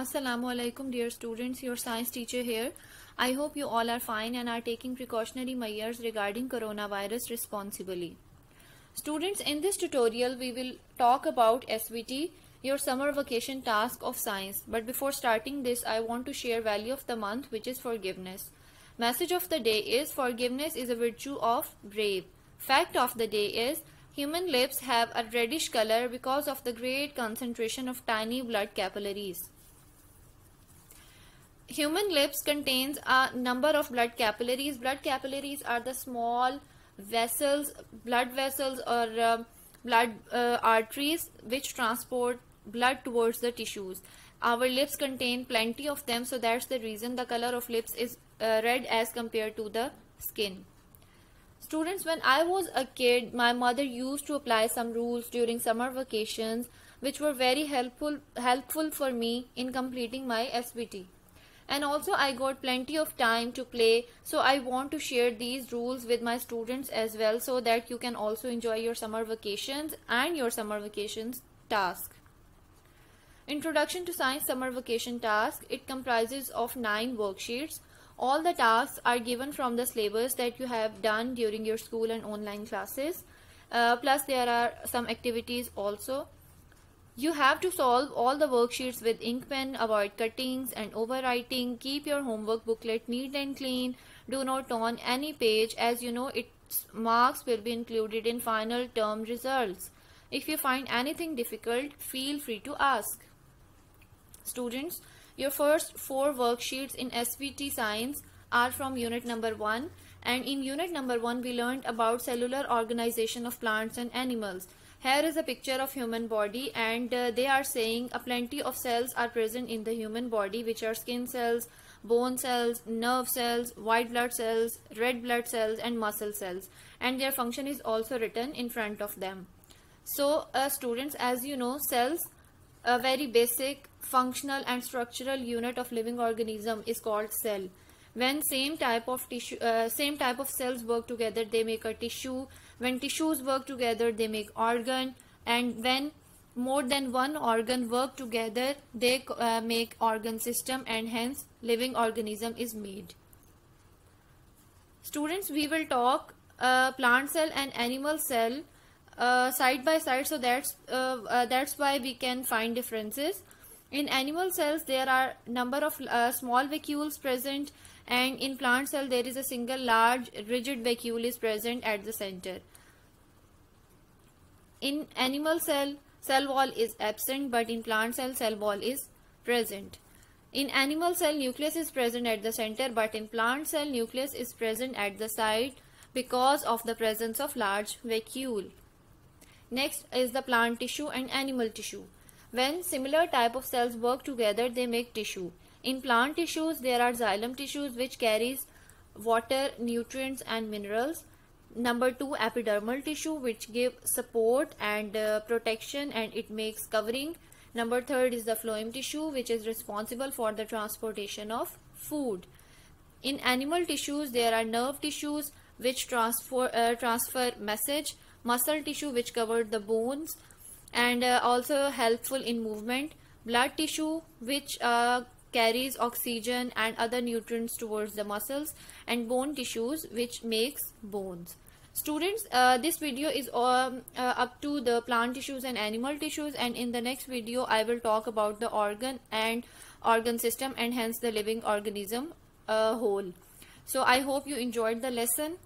Assalamu alaikum dear students your science teacher here I hope you all are fine and are taking precautionary measures regarding coronavirus responsibly Students in this tutorial we will talk about SVT your summer vacation task of science but before starting this I want to share value of the month which is forgiveness Message of the day is forgiveness is a virtue of brave Fact of the day is Human lips have a reddish color because of the great concentration of tiny blood capillaries. Human lips contains a number of blood capillaries. Blood capillaries are the small vessels, blood vessels or uh, blood uh, arteries which transport blood towards the tissues. Our lips contain plenty of them so that's the reason the color of lips is uh, red as compared to the skin. Students, when I was a kid, my mother used to apply some rules during summer vacations which were very helpful helpful for me in completing my SBT and also I got plenty of time to play so I want to share these rules with my students as well so that you can also enjoy your summer vacations and your summer vacations task. Introduction to Science Summer Vacation Task. It comprises of 9 worksheets. All the tasks are given from the syllabus that you have done during your school and online classes. Uh, plus there are some activities also. You have to solve all the worksheets with ink pen, avoid cuttings and overwriting, keep your homework booklet neat and clean, do not turn any page as you know its marks will be included in final term results. If you find anything difficult, feel free to ask. Students, your first four worksheets in SVT Science are from unit number 1 and in unit number 1 we learned about cellular organization of plants and animals. Here is a picture of human body and uh, they are saying a plenty of cells are present in the human body which are skin cells, bone cells, nerve cells, white blood cells, red blood cells and muscle cells and their function is also written in front of them. So uh, students as you know cells a very basic functional and structural unit of living organism is called cell. When same type of tissue, uh, same type of cells work together, they make a tissue when tissues work together, they make organ. And when more than one organ work together, they uh, make organ system and hence living organism is made. Students, we will talk uh, plant cell and animal cell uh, side by side. So that's uh, uh, that's why we can find differences. In animal cells, there are number of uh, small vacuoles present and in plant cell there is a single large rigid vacuole is present at the center. In animal cell, cell wall is absent but in plant cell, cell wall is present. In animal cell, nucleus is present at the center but in plant cell, nucleus is present at the side because of the presence of large vacuole. Next is the plant tissue and animal tissue. When similar type of cells work together, they make tissue. In plant tissues, there are xylem tissues which carries water, nutrients and minerals. Number two, epidermal tissue which give support and uh, protection and it makes covering. Number third is the phloem tissue which is responsible for the transportation of food. In animal tissues, there are nerve tissues which transfer, uh, transfer message, muscle tissue which cover the bones, and uh, also helpful in movement. Blood tissue which uh, carries oxygen and other nutrients towards the muscles and bone tissues which makes bones. Students, uh, this video is um, uh, up to the plant tissues and animal tissues and in the next video I will talk about the organ and organ system and hence the living organism uh, whole. So I hope you enjoyed the lesson.